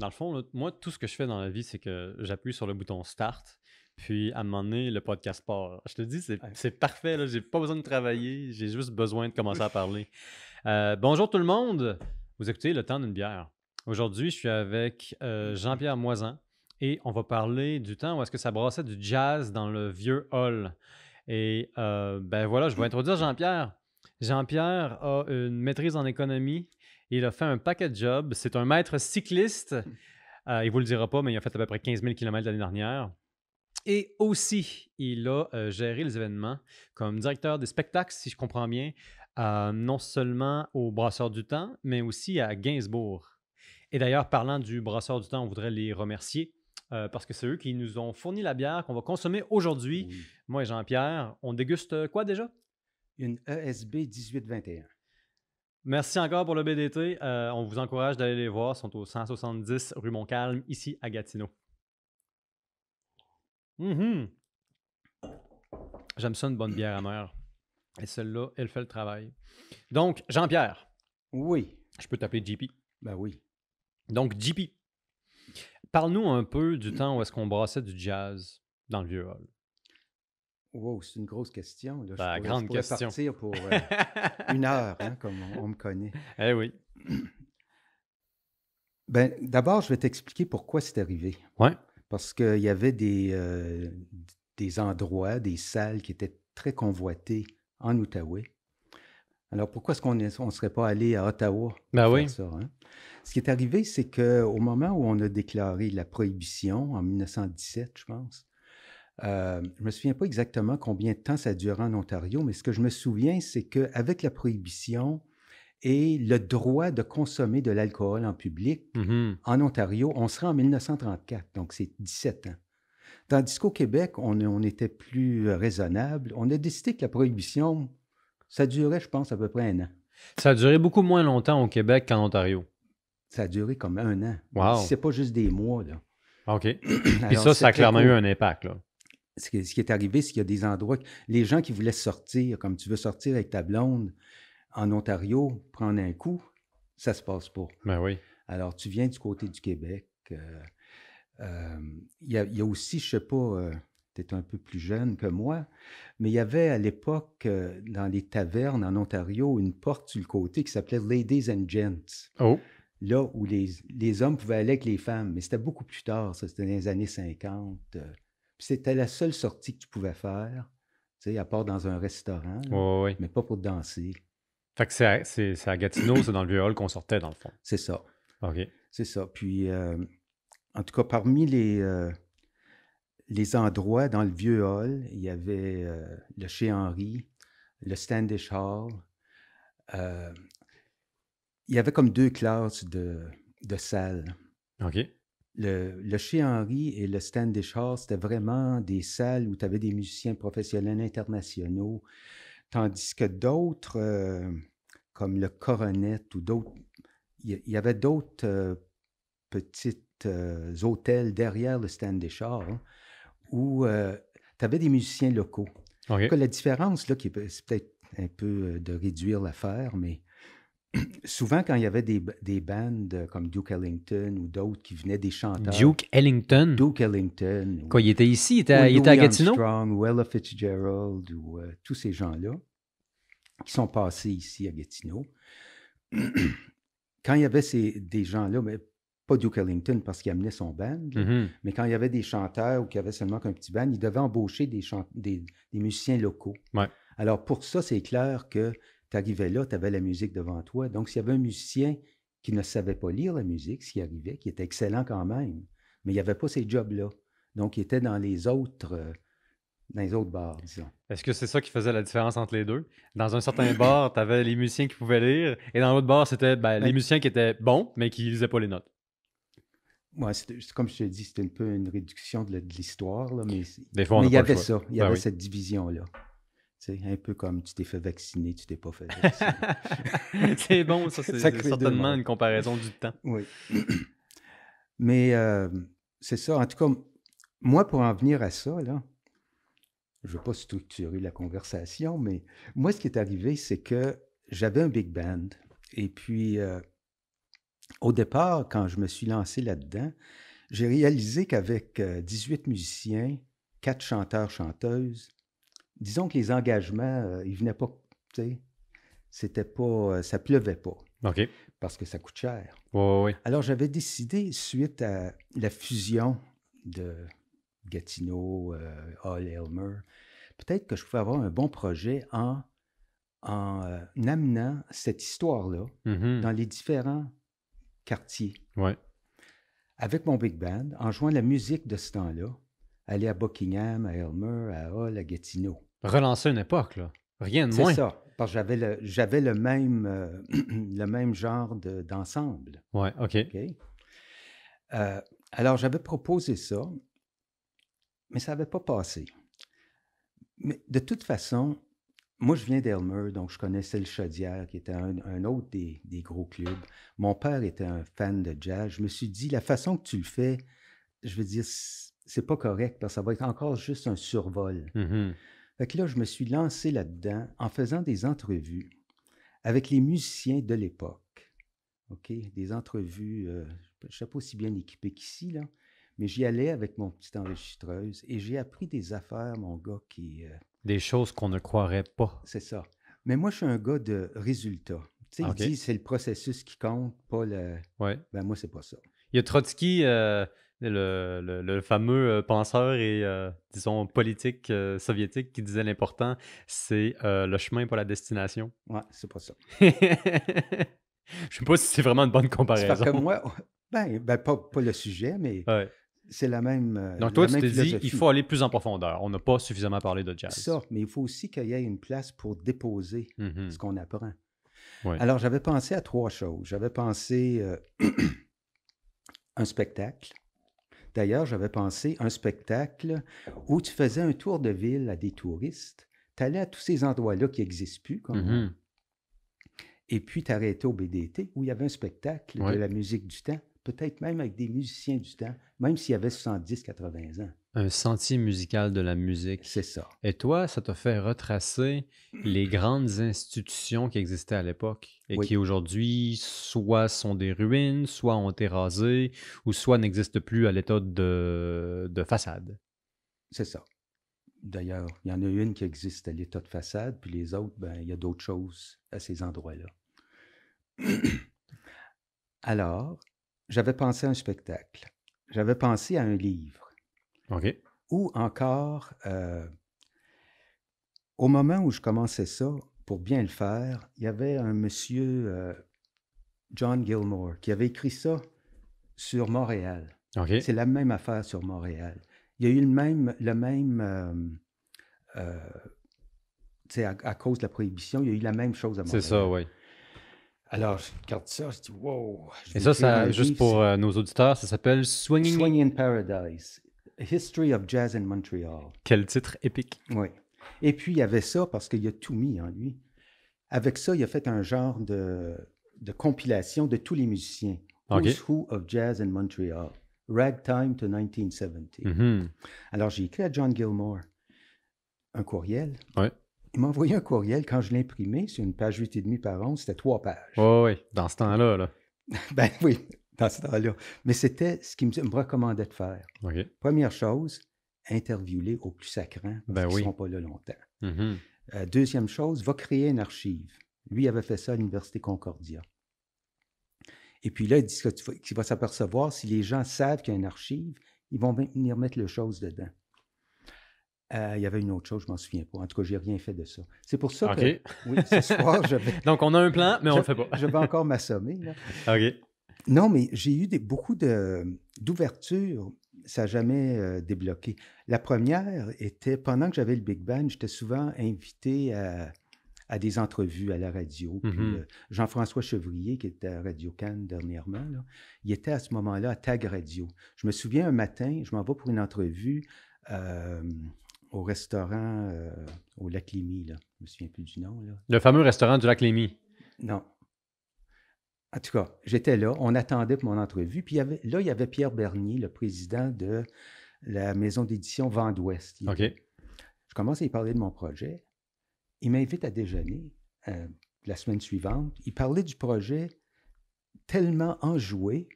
Dans le fond, moi, tout ce que je fais dans la vie, c'est que j'appuie sur le bouton Start, puis à un moment donné, le podcast part. Je te dis, c'est parfait, Je j'ai pas besoin de travailler, j'ai juste besoin de commencer à parler. Euh, bonjour tout le monde, vous écoutez Le temps d'une bière. Aujourd'hui, je suis avec euh, Jean-Pierre moisin et on va parler du temps où est-ce que ça brassait du jazz dans le vieux hall. Et euh, ben voilà, je vais introduire Jean-Pierre. Jean-Pierre a une maîtrise en économie il a fait un paquet de jobs. C'est un maître cycliste. Euh, il ne vous le dira pas, mais il a fait à peu près 15 000 km l'année dernière. Et aussi, il a euh, géré les événements comme directeur des spectacles, si je comprends bien, euh, non seulement au Brasseur du Temps, mais aussi à Gainsbourg. Et d'ailleurs, parlant du Brasseur du Temps, on voudrait les remercier parce que c'est eux qui nous ont fourni la bière qu'on va consommer aujourd'hui. Moi et Jean-Pierre, on déguste quoi déjà? Une ESB 1821. Merci encore pour le BDT. Euh, on vous encourage d'aller les voir. Ils sont au 170 rue Montcalm, ici à Gatineau. Mm-hmm. J'aime ça une bonne bière amère. Et celle-là, elle fait le travail. Donc, Jean-Pierre. Oui. Je peux t'appeler JP. Ben oui. Donc, JP. Parle-nous un peu du temps où est-ce qu'on brassait du jazz dans le vieux hall. Wow, c'est une grosse question. Là, je, bah, pourrais, grande partir pour euh, une heure, hein, comme on, me connaît. Eh oui. Ben, d'abord, je vais t'expliquer pourquoi c'est arrivé. Ouais. Parce qu'il y avait euh, des, endroits, des salles qui étaient très convoitées en Outaouais. Alors pourquoi est-ce qu'on ne serait pas allé à Ottawa ben ça? Hein? Ce qui est arrivé, c'est qu'au moment où on a déclaré la prohibition, en 1917, je pense, euh, je me souviens pas exactement combien de temps ça dure en Ontario, mais ce que je me souviens, c'est qu'avec la prohibition et le droit de consommer de l'alcool en public mm-hmm. en Ontario, on sera en 1934, donc c'est 17 ans. Tandis qu'au Québec, on, était plus euh, raisonnable. On a décidé que la prohibition, ça durait, je pense, à peu près un an. Ça a duré beaucoup moins longtemps au Québec qu'en Ontario. Ça a duré comme un an. Wow. C'est pas juste des mois, là. Ah, OK. Et ça, ça a clairement eu un impact, là ce qui, est arrivé, c'est qu'il y a des endroits, les gens qui voulaient sortir, comme tu veux sortir avec ta blonde en Ontario, prendre un coup, ça se passe pas. Ben oui. Alors, tu viens du côté du Québec. Euh, euh, il y, a aussi, je sais pas, euh, tu es un peu plus jeune que moi, mais il y avait à l'époque, dans les tavernes en Ontario, une porte sur le côté qui s'appelait Ladies and Gents. Oh. Là où les, hommes pouvaient aller avec les femmes, mais c'était beaucoup plus tard, ça, c'était dans les années 50 c'était la seule sortie que tu pouvais faire, tu sais, à part dans un restaurant, mais pas pour danser. Fait que c'est à, c'est Gatineau, c'est dans le vieux hall qu'on sortait, dans le fond. C'est ça. OK. C'est ça. Puis, euh, en tout cas, parmi les, euh, les endroits dans le vieux hall, il y avait euh, le Chez Henri, le Standish Hall. il y avait comme deux classes de, de salles. OK le, chez henri et le des chars, c'était vraiment des salles où tu avais des musiciens professionnels internationaux, tandis que d'autres, euh, comme le Coronet ou d'autres, il y, avait d'autres petits euh, petites euh, hôtels derrière le stand des chars hein, où tu avais des musiciens locaux. Donc, la différence, là, qui, c'est peut-être un peu de réduire l'affaire, mais souvent, quand il y avait des, des bands comme Duke Ellington ou d'autres qui venaient des chanteurs. Duke Ellington. Duke Ellington. Quand il était ici, il était, à, Gatineau. Fitzgerald, ou euh, tous ces gens-là qui sont passés ici à Gatineau. quand il y avait ces, des gens-là, mais pas Duke Ellington parce qu'il amenait son band, mm-hmm. mais quand il y avait des chanteurs ou qu'il y avait seulement qu'un petit band, il devait embaucher des, des, musiciens locaux. Alors pour ça, c'est clair que tu arrivais là, tu avais la musique devant toi. Donc, s'il y avait un musicien qui ne savait pas lire la musique, qui arrivait, qui était excellent quand même, mais il n'y avait pas ces jobs-là. Donc, il était dans les autres, euh, dans les autres bars, disons. Est-ce que c'est ça qui faisait la différence entre les deux? Dans un certain bar, tu avais les musiciens qui pouvaient lire, et dans l'autre bar, c'était ben, les ben musiciens qui étaient bons, mais qui ne lisaient pas les notes. Ouais, comme je te dis, c'était un peu une réduction de l'histoire, mais, il y avait ça, il y ben avait cette division-là. C'est un peu comme tu t'es fait vacciner, tu t'es pas fait vacciner. c'est bon, ça, c'est certainement une comparaison du temps. Oui. Mais euh, c'est ça. En tout cas, moi, pour en venir à ça, là, je ne veux pas structurer la conversation, mais moi, ce qui est arrivé, c'est que j'avais un big band. Et puis, euh, au départ, quand je me suis lancé là-dedans, j'ai réalisé qu'avec 18 euh, musiciens, quatre chanteurs-chanteuses, disons que les engagements, euh, ils venaient pas, tu sais, c'était pas, euh, ça pleuvait pas. OK. Parce que ça coûte cher. Alors, j'avais décidé, suite à la fusion de Gatineau, euh, Hall, Elmer, peut-être que je pouvais avoir un bon projet en, en amenant cette histoire-là mm-hmm. dans les différents quartiers. Ouais. Avec mon big band, en jouant la musique de ce temps-là, aller à Buckingham, à Elmer, à Hall, à Gatineau. Relancer une époque, là. Rien de moins. C'est ça. Parce que j'avais le, j'avais le, même, euh, le même genre de, d'ensemble. oui, OK. Euh, alors, j'avais proposé ça, mais ça n'avait pas passé. Mais de toute façon, moi, je viens d'Elmer, donc je connaissais le Chaudière, qui était un, autre des, des, gros clubs. Mon père était un fan de jazz. Je me suis dit, la façon que tu le fais, je veux dire, c'est pas correct, parce que ça va être encore juste un survol. Mm-hmm. Fait que là, je me suis lancé là-dedans en faisant des entrevues avec les musiciens de l'époque. OK? Des entrevues, euh, je ne suis pas aussi bien équipé qu'ici, là, mais j'y allais avec mon petit enregistreuse et j'ai appris des affaires, mon gars, qui. Euh, des choses qu'on ne croirait pas. C'est ça. Mais moi, je suis un gars de résultats. Tu sais, il dit c'est le processus qui compte, pas le. Ouais. Ben, moi, c'est pas ça. Il y a Trotsky. Euh le, fameux euh, penseur et, euh, disons, politique euh, soviétique qui disait l'important, c'est le chemin, pour la destination. Ouais, c'est pas ça. Je sais pas si c'est vraiment une bonne comparaison. Parce que moi, ben, ben pas, le sujet, mais c'est la même. Donc, toi, tu t'es dit, il faut aller plus en profondeur. On n'a pas suffisamment parlé de jazz. ça, mais il faut aussi qu'il y ait une place pour déposer mm-hmm. ce qu'on apprend. Alors, j'avais pensé à trois choses. J'avais pensé un spectacle D'ailleurs, j'avais pensé un spectacle où tu faisais un tour de ville à des touristes, tu allais à tous ces endroits-là qui n'existent plus, comme mm-hmm. et puis tu arrêtais au BDT où il y avait un spectacle de la musique du temps peut-être même avec des musiciens du temps, même s'il y avait 70, 80 ans. Un sentier musical de la musique. C'est ça. Et toi, ça t'a fait retracer les grandes institutions qui existaient à l'époque et qui aujourd'hui soit sont des ruines, soit ont été rasées, ou soit n'existent plus à l'état de, de façade. C'est ça. D'ailleurs, il y en a une qui existe à l'état de façade, puis les autres, ben, il y a d'autres choses à ces endroits-là. Alors, j'avais pensé à un spectacle, j'avais pensé à un livre. OK. Ou encore, euh, au moment où je commençais ça, pour bien le faire, il y avait un monsieur, euh, John Gilmore, qui avait écrit ça sur Montréal. OK. C'est la même affaire sur Montréal. Il y a eu le même, le même euh, euh à, à, cause de la prohibition, il y a eu la même chose à Montréal. C'est ça, oui. Alors, je regarde ça, je dis wow. Et ça, juste pour euh, nos auditeurs, ça s'appelle Swinging... in Paradise, History of Jazz in Montreal. Quel titre épique. Oui. Et puis, il y avait ça parce qu'il a tout mis en lui. Avec ça, il a fait un genre de, de compilation de tous les musiciens. Who's Who of Jazz in Montreal, Ragtime to 1970. Mm-hmm. Alors, j'ai écrit à John Gilmore un courriel. Ouais. Il m'a envoyé un courriel. Quand je l'ai imprimé, sur une page et 8,5 par 11, c'était trois pages. Oui, oui, dans ce temps-là. Là. ben oui, dans ce temps-là. Mais c'était ce qu'il me, recommandait de faire. Première chose, interviewer au plus sacrant parce ben qu'ils ne seront pas là longtemps. Mm-hmm. Euh, deuxième chose, va créer une archive. Lui avait fait ça à l'Université Concordia. Et puis là, il dit qu'il va s'apercevoir si les gens savent qu'il y a une archive, ils vont venir mettre les choses dedans. Euh, il y avait une autre chose, je m'en souviens pas. En tout cas, j'ai rien fait de ça. C'est pour ça que... que oui, ce soir, je vais, Donc, on a un plan, mais on ne le fait pas. je vais encore m'assommer. OK. Non, mais j'ai eu des, beaucoup d'ouvertures. ça n'a jamais euh, débloqué. La première était, pendant que j'avais le Big Bang, j'étais souvent invité à, à, des entrevues à la radio. Mm-hmm. Euh, Jean-François Chevrier, qui était à Radio-Cannes dernièrement, il était à ce moment-là à Tag Radio. Je me souviens un matin, je m'en vais pour une entrevue au restaurant euh, au lac Lémy, là. Je me souviens plus du nom, Le fameux restaurant du lac Lémy. Non. En tout cas, j'étais là, on attendait pour mon entrevue. Puis avait, là, il y avait Pierre Bernier, le président de la maison d'édition Vent OK. Je commence à lui parler de mon projet. Il m'invite à déjeuner euh, la semaine suivante. Il parlait du projet tellement enjoué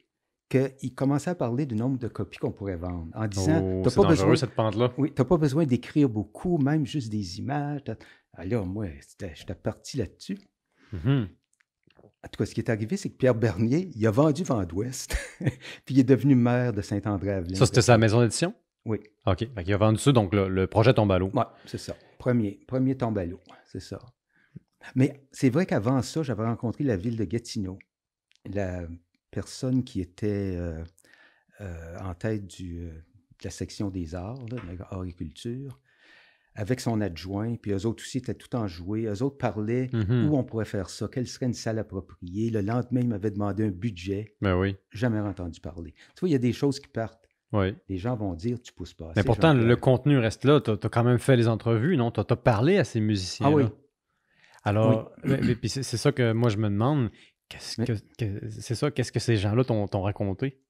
qu'il commençait à parler du nombre de copies qu'on pourrait vendre en disant oh, t'as pas besoin cette pente là oui t'as pas besoin d'écrire beaucoup même juste des images alors ah moi j'étais parti là-dessus mm-hmm. En tout cas, ce qui est arrivé, c'est que Pierre Bernier, il a vendu Vendouest, puis il est devenu maire de saint andré ville Ça, c'était sa maison d'édition? Oui. OK. il a vendu ça, donc le, projet tombe à l'eau. Oui, c'est ça. Premier, premier tombe à l'eau, c'est ça. Mais c'est vrai qu'avant ça, j'avais rencontré la ville de Gatineau, la personne qui était euh, euh, en tête euh, de la section des arts, de l'agriculture, avec son adjoint, puis eux autres aussi étaient tout en joué. Eux autres parlaient où mm-hmm. on pourrait faire ça, quelle serait une salle appropriée. Le lendemain, ils m'avaient demandé un budget. Ben oui. Jamais entendu parler. Tu vois, il y a des choses qui partent. Les gens vont dire, tu pousses pas. Mais pourtant, le contenu reste là. Tu as, quand même fait les entrevues, non? Tu as, parlé à ces musiciens. Ah oui. Alors, c'est ça que moi, je me demande c'est ça? Qu'est-ce que ces gens-là t'ont, raconté?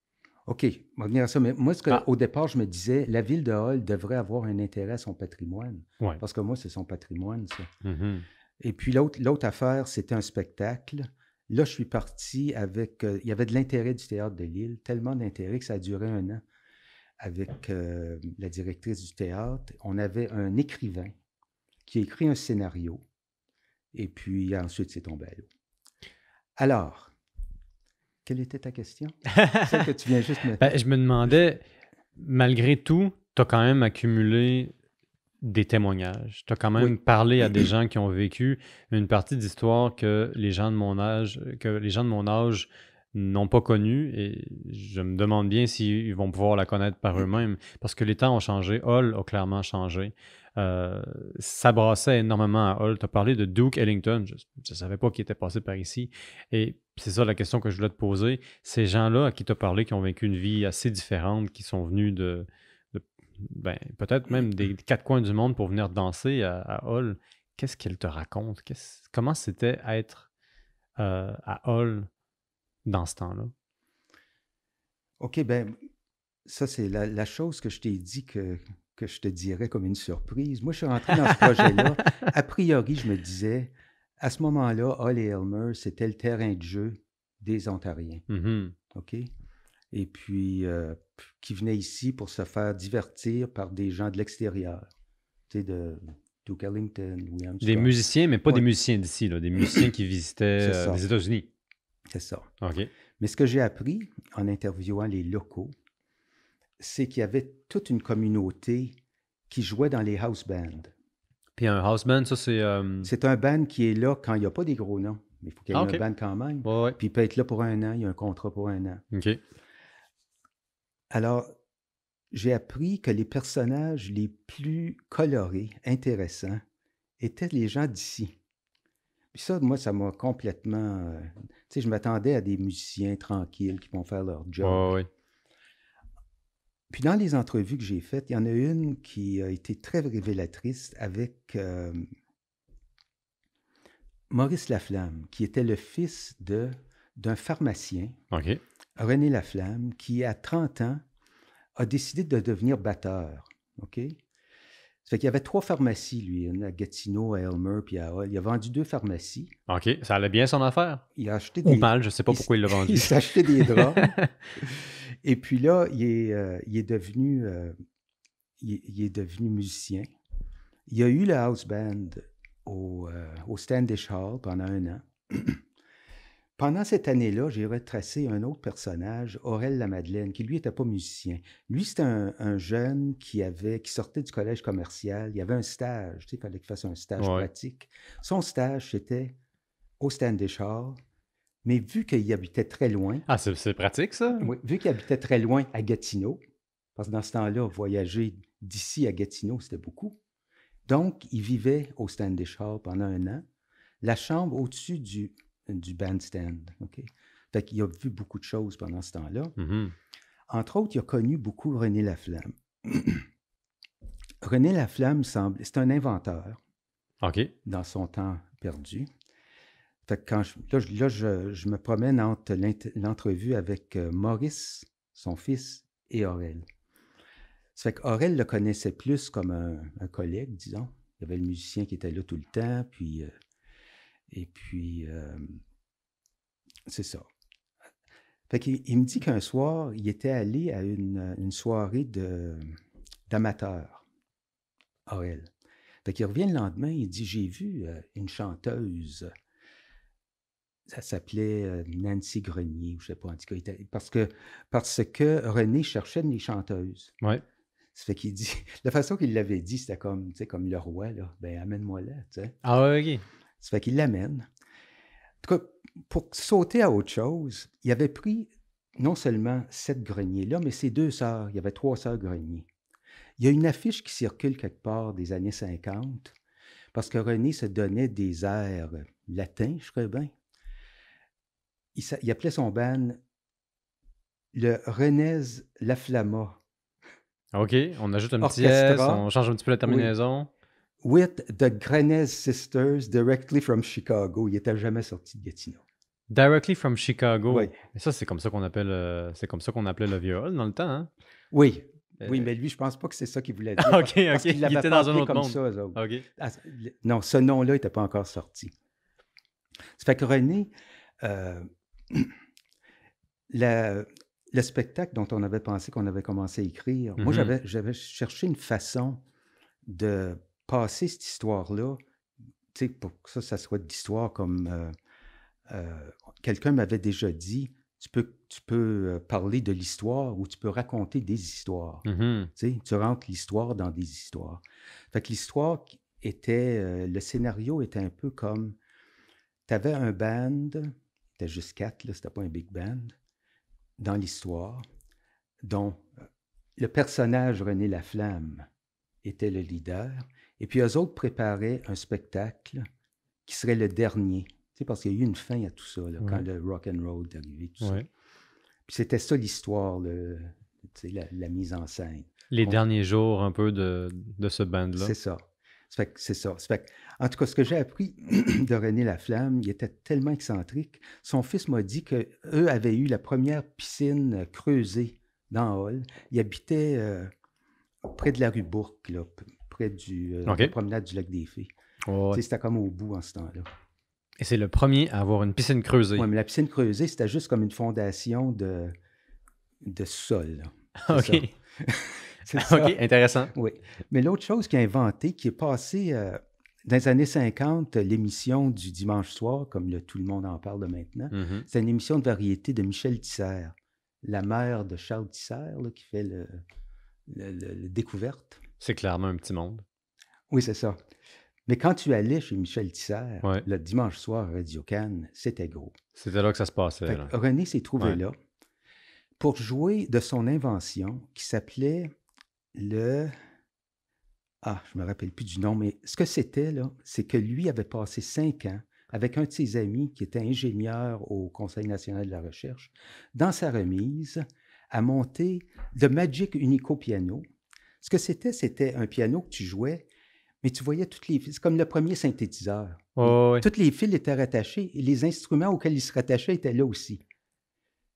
OK, on va venir à ça. Mais moi, ah. au départ, je me disais, la ville de Hall devrait avoir un intérêt à son patrimoine. Parce que moi, c'est son patrimoine, ça. Mm-hmm. Et puis, l'autre, affaire, c'était un spectacle. Là, je suis parti avec. Euh, il y avait de l'intérêt du théâtre de Lille, tellement d'intérêt que ça a duré un an avec euh, la directrice du théâtre. On avait un écrivain qui a écrit un scénario. Et puis, ensuite, c'est tombé à l'eau. Alors, quelle était ta question? Ben, je me demandais, malgré tout, tu as quand même accumulé des témoignages. Tu as quand même parlé à des gens qui ont vécu une partie d'histoire que les gens de mon âge, que les gens de mon âge n'ont pas connue. Et je me demande bien s'ils vont pouvoir la connaître par eux-mêmes. Parce que les temps ont changé, Hall a clairement changé s'abrassaient euh, énormément à Hall. Tu as parlé de Duke Ellington. Je ne savais pas qu'il était passé par ici. Et c'est ça la question que je voulais te poser. Ces gens-là à qui tu as parlé, qui ont vécu une vie assez différente, qui sont venus de, ben, peut-être même des quatre coins du monde pour venir danser à, Hall, qu'est-ce qu'elle te raconte? comment c'était être euh, à Hall dans ce temps-là? OK, ben ça, c'est la, chose que je t'ai dit que que je te dirais comme une surprise. Moi, je suis rentré dans ce projet-là. A priori, je me disais, à ce moment-là, Hall et Elmer, c'était le terrain de jeu des Ontariens. Mm-hmm. OK? Et puis, euh, qui venaient ici pour se faire divertir par des gens de l'extérieur. Tu sais, de Duke Ellington, Des musiciens, mais pas des musiciens d'ici, des musiciens qui visitaient les euh, États-Unis. C'est ça. OK. Mais ce que j'ai appris en interviewant les locaux, c'est qu'il y avait toute une communauté qui jouait dans les house bands. Puis un house band, ça, c'est. Euh, c'est un band qui est là quand il n'y a pas des gros noms. Mais il faut qu'il y ait ah, un band quand même. Puis il peut être là pour un an, il y a un contrat pour un an. OK. Alors, j'ai appris que les personnages les plus colorés, intéressants, étaient les gens d'ici. Puis ça, moi, ça m'a complètement. Euh, tu sais, je m'attendais à des musiciens tranquilles qui vont faire leur job. Ouais, puis dans les entrevues que j'ai faites, il y en a une qui a été très révélatrice avec euh, Maurice Laflamme, qui était le fils de, d'un pharmacien, René Laflamme, qui à 30 ans a décidé de devenir batteur. OK? Ça fait qu'il y avait trois pharmacies, lui, à Gatineau, à Elmer, puis à Hall. Il a vendu deux pharmacies. OK, ça allait bien son affaire. Il a acheté des... Ou mal, je ne sais pas pourquoi il l'a vendu. il s'est acheté des draps. Et puis là, il est, euh, devenu, euh, il, est devenu musicien. Il a eu la house band au, euh, au Standish Hall pendant un an. pendant cette année-là, j'ai retracé un autre personnage, Aurel Lamadeleine, qui lui n'était pas musicien. Lui, c'était un, jeune qui avait, qui sortait du collège commercial. Il avait un stage, tu sais, il fallait qu'il fasse un stage pratique. Son stage, c'était au Standish Hall mais vu qu'il habitait très loin. Ah, c'est pratique, ça? Oui, vu qu'il habitait très loin à Gatineau, parce que dans ce temps-là, voyager d'ici à Gatineau, c'était beaucoup. Donc, il vivait au Standish Hall pendant un an. La chambre au-dessus du, du bandstand, OK? Fait qu'il a vu beaucoup de choses pendant ce temps-là. Mm-hmm. Entre autres, il a connu beaucoup René Laflamme. René Laflamme semble... C'est un inventeur. OK. Dans son temps perdu. Fait quand je, là, je, me promène entre l'entrevue avec euh, Maurice, son fils, et Aurel. Ça fait le connaissait plus comme un, collègue, disons. Il y avait le musicien qui était là tout le temps, puis. Euh, et puis. Euh, c'est ça. Fait qu'il il me dit qu'un soir, il était allé à une, soirée d'amateurs, Aurel. Fait qu'il revient le lendemain, il dit J'ai vu une chanteuse ça s'appelait Nancy Grenier, ou je sais pas, en tout cas, parce que, parce que René cherchait des chanteuses. Ouais. Ça fait qu'il dit, la façon qu'il l'avait dit, c'était comme, tu sais, comme le roi, là, ben amène-moi là, tu sais. Ah oui, ok. Ça fait qu'il l'amène. En tout cas, pour sauter à autre chose, il avait pris non seulement cette grenier-là, mais ses deux sœurs. Il y avait trois sœurs grenier. Il y a une affiche qui circule quelque part des années 50, parce que René se donnait des airs latins, je crois bien il, appelait son band le Renez La ah, OK, on ajoute un petit S, on change un petit peu la terminaison. With the Grenez Sisters directly from Chicago. Il n'était jamais sorti de Gatineau. Directly from Chicago. Oui. Et ça, c'est comme ça qu'on appelle, euh, c'est comme ça qu'on appelait le viol dans le temps. Hein? Oui. Euh, oui, mais lui, je pense pas que c'est ça qu'il voulait dire. OK, OK. il, était dans un autre comme monde. Ça, ah, non, ce nom-là n'était pas encore sorti. Ça fait que René, euh, le spectacle dont on avait pensé qu'on avait commencé à écrire, moi, mm-hmm. j'avais, cherché une façon de passer cette histoire-là, pour que ça, ça soit d'histoire comme euh, euh, quelqu'un m'avait déjà dit, tu peux, tu peux euh, parler de l'histoire ou tu peux raconter des histoires. Mm-hmm. Tu rentres l'histoire dans des histoires. Fait que l'histoire était, le scénario était un peu comme, tu avais un band, c'était juste quatre, c'était pas un big band, dans l'histoire, dont le personnage René Laflamme était le leader, et puis eux autres préparaient un spectacle qui serait le dernier. Tu sais, parce qu'il y a eu une fin à tout ça, quand le rock and roll est arrivé, Puis c'était ça l'histoire, la, mise en scène. Les derniers jours un peu de, de ce band-là. C'est ça c'est ça. en tout cas, ce que j'ai appris de René Laflamme, il était tellement excentrique. Son fils m'a dit qu'eux avaient eu la première piscine creusée dans Hall. Ils habitaient euh, près de la rue Bourque, près du euh, promenade du lac des Fées. C'était comme au bout en ce temps-là. Et c'est le premier à avoir une piscine creusée. Oui, mais la piscine creusée, c'était juste comme une fondation de, de sol. OK. Ah, OK, intéressant. Oui. Mais l'autre chose qui a inventé, qui est passée euh, dans les années 50, l'émission du dimanche soir, comme tout le monde en parle de maintenant, mm-hmm. c'est une émission de variété de Michel Tisser, la mère de Charles Tisser, qui fait le, découverte. C'est clairement un petit monde. Oui, c'est ça. Mais quand tu allais chez Michel Tisser, le dimanche soir Radio Cannes, c'était gros. C'était là que ça se passait. René s'est trouvé là pour jouer de son invention qui s'appelait le... Ah, je me rappelle plus du nom, mais ce que c'était, là, c'est que lui avait passé cinq ans avec un de ses amis qui était ingénieur au Conseil national de la recherche, dans sa remise, à monter le Magic Unico Piano. Ce que c'était, c'était un piano que tu jouais, mais tu voyais toutes les fils. C'est comme le premier synthétiseur. Toutes les fils étaient rattachés et les instruments auxquels ils se rattachaient étaient là aussi.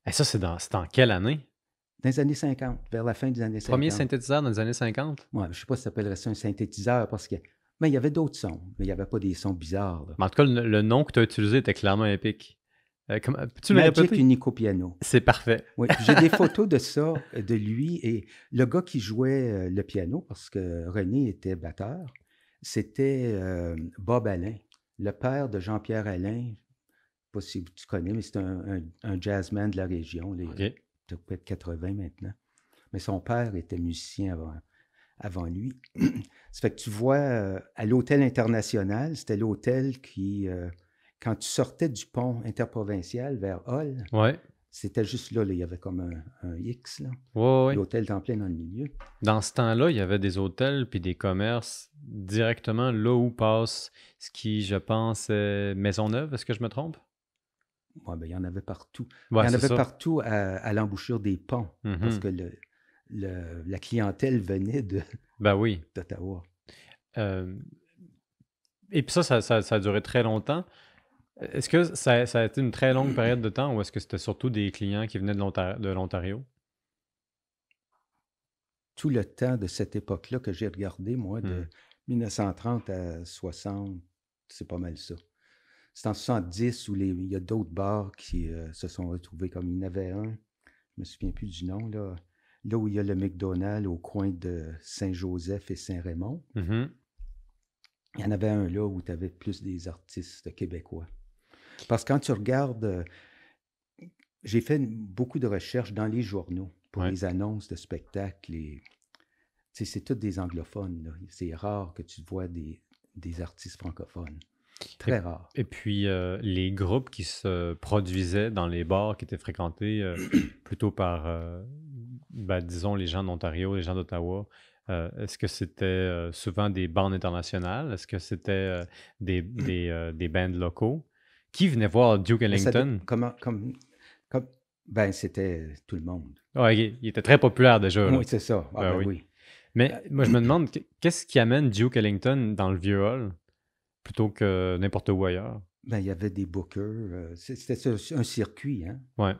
Et ça, c'est dans, c'est dans quelle année? dans les années 50, vers la fin des années 50. Premier synthétiseur dans les années 50? Oui, je ne sais pas si ça s'appellerait ça un synthétiseur parce que. Mais il y avait d'autres sons, mais il n'y avait pas des sons bizarres. en tout cas, le, nom que tu as utilisé était clairement épique. Euh, comment, tu Magic Unico Piano. C'est parfait. Oui, j'ai des photos de ça, euh, de lui. Et le gars qui jouait euh, le piano, parce que René était batteur, c'était euh, Bob Alain, le père de Jean-Pierre Alain. Je ne sais Pas si tu connais, mais c'est un, un, jazzman de la région. Les, peut-être 80 maintenant. Mais son père était musicien avant, lui. Ça fait que tu vois, euh, à l'hôtel international, c'était l'hôtel qui, euh, quand tu sortais du pont interprovincial vers Hall, c'était juste là, il y avait comme un, X. Là. L'hôtel en plein dans le milieu. Dans ce temps-là, il y avait des hôtels puis des commerces directement là où passe ce qui, je pense, est Maisonneuve, est-ce que je me trompe? Ben, il y en avait partout. il y en avait partout à, l'embouchure des ponts, parce mhm. que la clientèle venait de ben oui. d'Ottawa. et puis ça ça, a duré très longtemps. Est-ce que ça, a été une très longue période de temps ou est-ce que c'était surtout des clients qui venaient de l'Ontario? Tout le temps de cette époque-là que j'ai regardé, moi, de 1930 mmh. à 60, c'est pas mal ça. C'est en 70 où il y a d'autres bars qui euh, se sont retrouvés, comme il y en avait un, je me souviens plus du nom, là, là où il y a le McDonald's au coin de Saint-Joseph et Saint-Raymond. Mm-hmm. Il y en avait un là où tu avais plus des artistes québécois. Parce que quand tu regardes, euh, j'ai fait beaucoup de recherches dans les journaux pour les annonces de spectacles. Et... C'est tous des anglophones. C'est rare que tu vois des artistes francophones. Très rare. Et puis, euh, les groupes qui se produisaient dans les bars qui étaient fréquentés euh, plutôt par, euh, ben, disons, les gens d'Ontario, les gens d'Ottawa, est-ce que c'était souvent des bandes internationales? Est-ce que c'était des, des, bands locaux? Qui venait voir Duke Ellington? comment, comme, comme, ben, c'était tout le monde. Ouais, il, était très populaire déjà. Oui, c'est ça. Ah, ben ben oui. Mais moi, je me demande, qu'est-ce qui amène Duke Ellington dans le vieux hall? plutôt que n'importe où ailleurs? Ben, il y avait des bookers. Euh, c'était un circuit, hein? Ouais.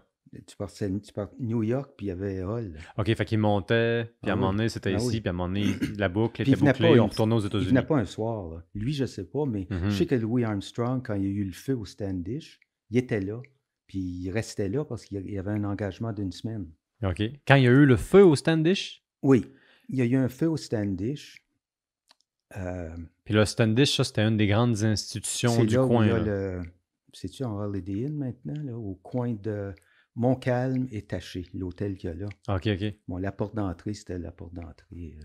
Tu partais, tu New York, puis il y avait Hall. OK, fait qu'il montait, puis à un ah moment donné, c'était ah ici, puis à un moment donné, la boucle était bouclée, on retournait aux États-Unis. Il venait pas un soir. Là. Lui, je sais pas, mais je mhm. sais que Louis Armstrong, quand il y a eu le feu au Standish, il était là, puis il restait là parce qu'il y avait un engagement d'une semaine. OK. Quand il y a eu le feu au Standish? Oui. Il y a eu un feu au Standish. Euh, et le Standish, ça, c'était une des grandes institutions du là coin. Où il le... C'est-tu en Holiday Inn maintenant, là, au coin de Montcalm et Taché, l'hôtel qu'il y a là. OK, OK. Bon, la porte d'entrée, c'était la porte d'entrée euh,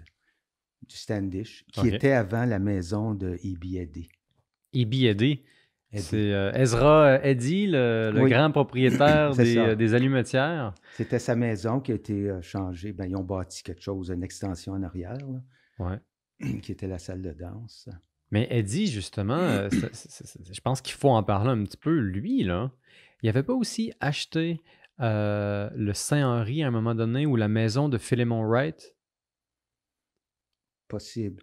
du Standish, qui était avant la maison de Ibi Eddy. Ibi c'est euh, Ezra Eddy, le, grand propriétaire des, euh, allumetières. C'était sa maison qui a été changée. Ben, ils ont bâti quelque chose, une extension en arrière. Là. Ouais. qui était la salle de danse. Mais Eddie, justement, euh, je pense qu'il faut en parler un petit peu. Lui, là, il n'avait pas aussi acheté euh, le Saint-Henri à un moment donné ou la maison de Philemon Wright? Possible.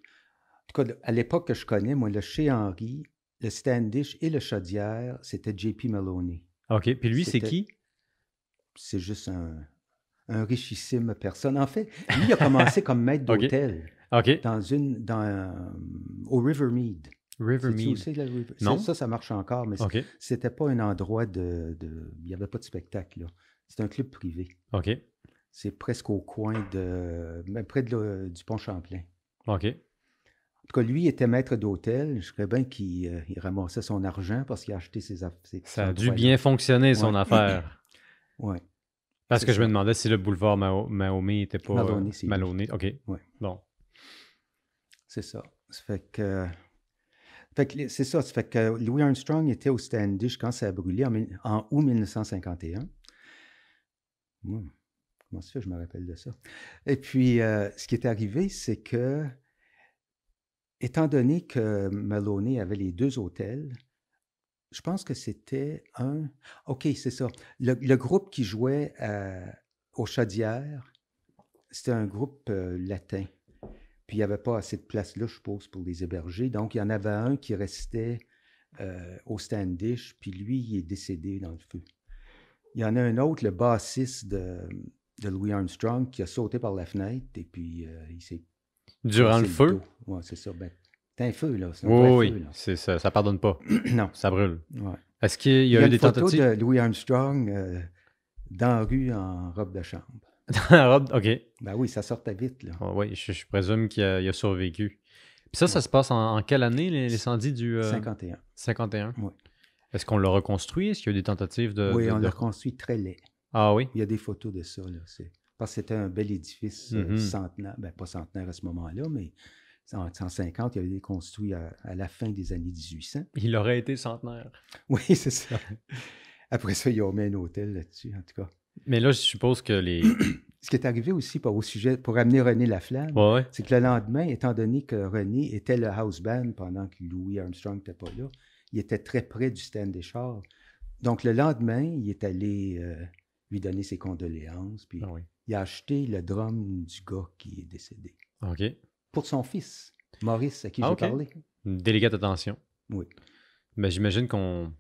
En tout cas, à l'époque que je connais, moi, le chez Henri, le Standish et le Chaudière, c'était JP Maloney. OK. Puis lui, c'est qui? C'est juste un, richissime personne. En fait, lui, il a commencé comme maître d'hôtel. Dans une, dans, euh, au Rivermead. Rivermead. River... Non. Ça, ça marche encore, mais c'était pas un endroit de. de... Il n'y avait pas de spectacle. C'est un club privé. OK. C'est presque au coin de. Ben, près du pont Champlain. OK. En tout cas, lui était maître d'hôtel. Je serais bien qu'il euh, ramassait son argent parce qu'il a acheté ses Ça a dû bien fonctionner, son affaire. oui. Parce que je me demandais si le boulevard Mahomet était pas. Maloney, c'est. OK. Ouais. Bon. C'est ça. Ça fait que. c'est ça, fait que Louis Armstrong était au Standish quand ça a brûlé en, août 1951. Hmm. comment ça fait, je me rappelle de ça. Et puis, euh, ce qui est arrivé, c'est que, étant donné que Maloney avait les deux hôtels, je pense que c'était un. OK, c'est ça. Le, groupe qui jouait euh, aux Chaudières, c'était un groupe euh, latin. Puis il n'y avait pas assez de place là, je suppose, pour les héberger. Donc il y en avait un qui restait euh, au Standish, puis lui, il est décédé dans le feu. Il y en a un autre, le bassiste de, Louis Armstrong, qui a sauté par la fenêtre et puis euh, il s'est. Durant le feu? Oui, c'est ça. Ben, c'est un feu, là. oui, oui. ça. Ça pardonne pas. non. Ça brûle. Est-ce qu'il y a, il y a eu des photo tentatives? de Louis Armstrong euh, dans la rue en robe de chambre. la robe, OK. Ben oui, ça sortait vite. Là. Ah oui, je, présume qu'il a, survécu. Puis ça, ça se passe en, quelle année, l'incendie du. 51. 51. Oui. Est-ce qu'on l'a reconstruit? Est-ce qu'il y a eu des tentatives de. Oui, on l'a reconstruit très laid. Ah oui? Il y a des photos de ça. Là. Parce que c'était un bel édifice euh, mm-hmm. centenaire. Ben, pas centenaire à ce moment-là, mais en 150, il avait été construit à, la fin des années 1800. Il aurait été centenaire. Oui, c'est ça. Après ça, ils ont mis un hôtel là-dessus, en tout cas. Mais là, je suppose que les. Ce qui est arrivé aussi pour, au sujet, pour amener René Laflamme, c'est que le lendemain, étant donné que René était le house band pendant que Louis Armstrong n'était pas là, il était très près du stand des chars. Donc, le lendemain, il est allé euh, lui donner ses condoléances, puis ah il a acheté le drum du gars qui est décédé. Ah, OK. Pour son fils, Maurice, à qui ah, j'ai parlé. Une délégate attention. Oui. Mais j'imagine qu'on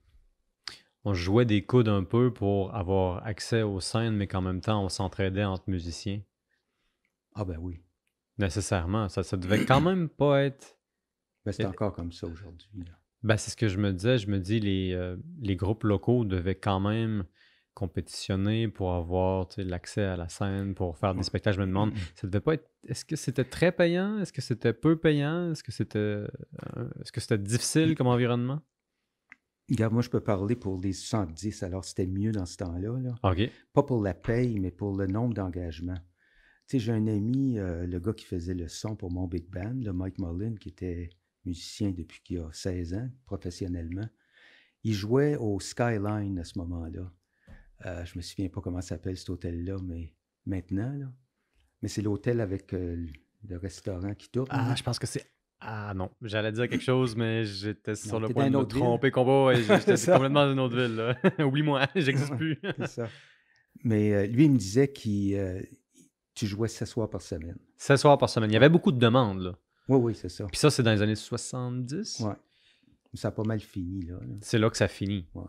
on jouait des codes un peu pour avoir accès aux scènes, mais qu'en même temps, on s'entraidait entre musiciens. Ah ben oui. Nécessairement, ça, ça devait quand même pas être... Mais c'est euh, encore comme ça aujourd'hui. Ben, c'est ce que je me disais. Je me dis, les, euh, les groupes locaux devaient quand même compétitionner pour avoir l'accès à la scène, pour faire des spectacles. Je me demande, ça devait pas être. Est-ce que c'était très payant? Est-ce que c'était peu payant? Est-ce que c'était. Euh, est-ce que c'était difficile comme environnement? Regarde, moi, je peux parler pour les 70, alors c'était mieux dans ce temps-là. Là. Pas pour la paye, mais pour le nombre d'engagements. Tu sais, j'ai un ami, euh, le gars qui faisait le son pour mon big band, le Mike Mullin, qui était musicien depuis qu'il a 16 ans, professionnellement. Il jouait au Skyline à ce moment-là. Je euh, je me souviens pas comment s'appelle cet hôtel-là, mais maintenant, là. Mais c'est l'hôtel avec euh, le restaurant qui tourne. Ah, je pense que c'est ah non, j'allais dire quelque chose, mais j'étais sur le point de me tromper combo et J'étais complètement dans une autre ville. Oublie-moi, j'existe plus. C'est ça. Mais euh, lui, il me disait que euh, tu jouais 16 soirs par semaine. 16 soirs par semaine. Il y avait beaucoup de demandes. Là. Oui, oui, c'est ça. Puis ça, c'est dans les années 70. Oui. Ça a pas mal fini. là. C'est là que ça finit. Ouais.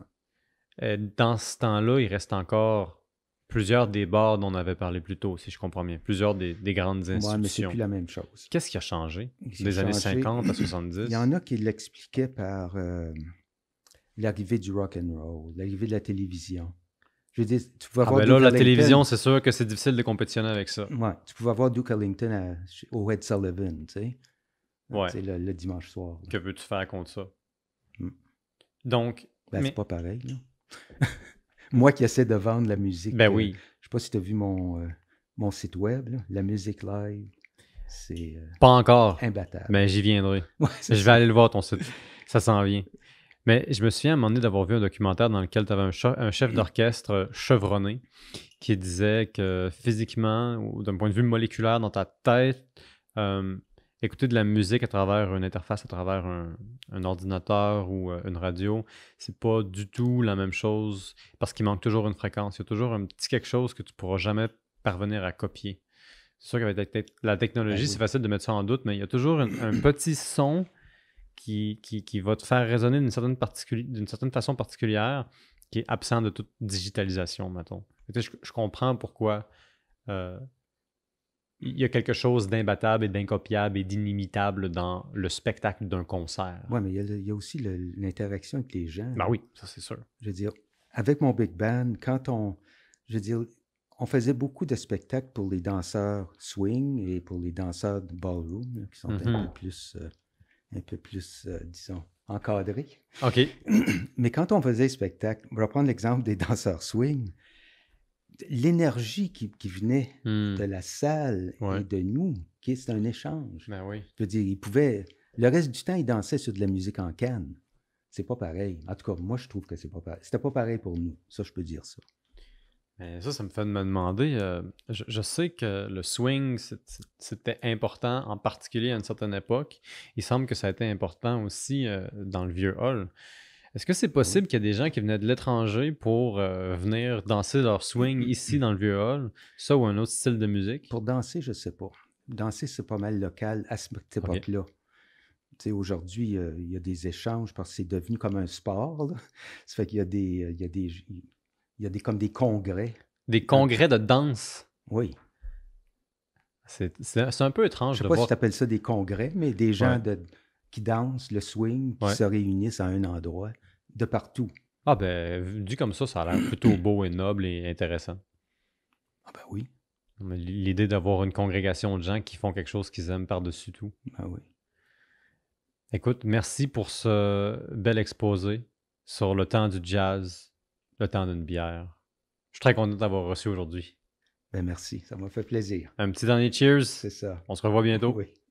Euh, dans ce temps-là, il reste encore plusieurs des bars dont on avait parlé plus tôt, si je comprends bien, plusieurs des, grandes institutions. Oui, mais c'est plus la même chose. Qu'est-ce qui a changé des années 50 à 70? Il y en a qui l'expliquaient par euh, l'arrivée du rock and roll, l'arrivée de la télévision. Je veux dire, tu pouvais ah, avoir ah ben là, la télévision, c'est sûr que c'est difficile de compétitionner avec ça. Ouais, tu pouvais avoir Duke Ellington au Red Sullivan, tu sais. Ouais. le, dimanche soir. Que veux-tu faire contre ça? Hmm. Donc. Ben, c'est pas pareil, non? Moi qui essaie de vendre la musique. Ben euh, oui. je sais pas si tu as vu mon, euh, mon site web, la musique live. C'est euh, pas encore. Imbattable. Mais j'y viendrai. je vais aller le voir ton site. Ça s'en vient. Mais je me souviens à un moment donné d'avoir vu un documentaire dans lequel tu avais un, un chef d'orchestre chevronné qui disait que physiquement, ou d'un point de vue moléculaire dans ta tête, écouter de la musique à travers une interface, à travers un, ordinateur ou euh, une radio, c'est pas du tout la même chose parce qu'il manque toujours une fréquence. Il y a toujours un petit quelque chose que tu pourras jamais parvenir à copier. C'est sûr qu'avec la technologie, ben c'est facile de mettre ça en doute, mais il y a toujours un, petit son qui, qui, va te faire résonner d'une certaine, d'une certaine façon particulière qui est absent de toute digitalisation, mettons. Je, comprends pourquoi euh, il y a quelque chose d'imbattable et d'incopiable et d'inimitable dans le spectacle d'un concert. Oui, mais il y, a aussi l'interaction avec les gens. Ben oui, ça c'est sûr. Je veux dire, avec mon big band, quand on, je veux dire, on faisait beaucoup de spectacles pour les danseurs swing et pour les danseurs de ballroom, qui sont un mm-hmm. peu plus, euh, un peu plus, euh, disons, encadrés. OK. Mais quand on faisait spectacle, on va prendre l'exemple des danseurs swing, l'énergie qui, venait hmm. de la salle et de nous, qui c'est un échange. Ben je dire, ils pouvaient. Le reste du temps, ils dansaient sur de la musique en canne. C'est pas pareil. En tout cas, moi, je trouve que c'est pas pareil. C'était pas pareil pour nous. Ça, je peux dire ça. Ben, ça, ça me fait me demander. Euh, je, sais que le swing, c'était important, en particulier à une certaine époque. Il semble que ça a été important aussi euh, dans le vieux hall. Est-ce que c'est possible qu'il y ait des gens qui venaient de l'étranger pour euh, venir danser leur swing ici dans le vieux hall, ça ou un autre style de musique? Pour danser, je ne sais pas. Danser, c'est pas mal local à cette époque-là. Aujourd'hui, euh, il y a des échanges parce que c'est devenu comme un sport. Ça fait qu'il y a des. Euh, il y a des, il y a des comme des congrès. Des congrès de danse? Oui. C'est un peu étrange. Je ne sais pas si tu ça des congrès, mais des gens de qui dansent le swing, qui se réunissent à un endroit, de partout. Ah ben, dit comme ça, ça a l'air plutôt beau et noble et intéressant. Ah ben oui. L'idée d'avoir une congrégation de gens qui font quelque chose qu'ils aiment par-dessus tout. Ah oui. Écoute, merci pour ce bel exposé sur le temps du jazz, le temps d'une bière. Je suis très content d'avoir reçu aujourd'hui. Ben merci, ça m'a fait plaisir. Un petit dernier cheers. C'est ça. On se revoit bientôt. Oui.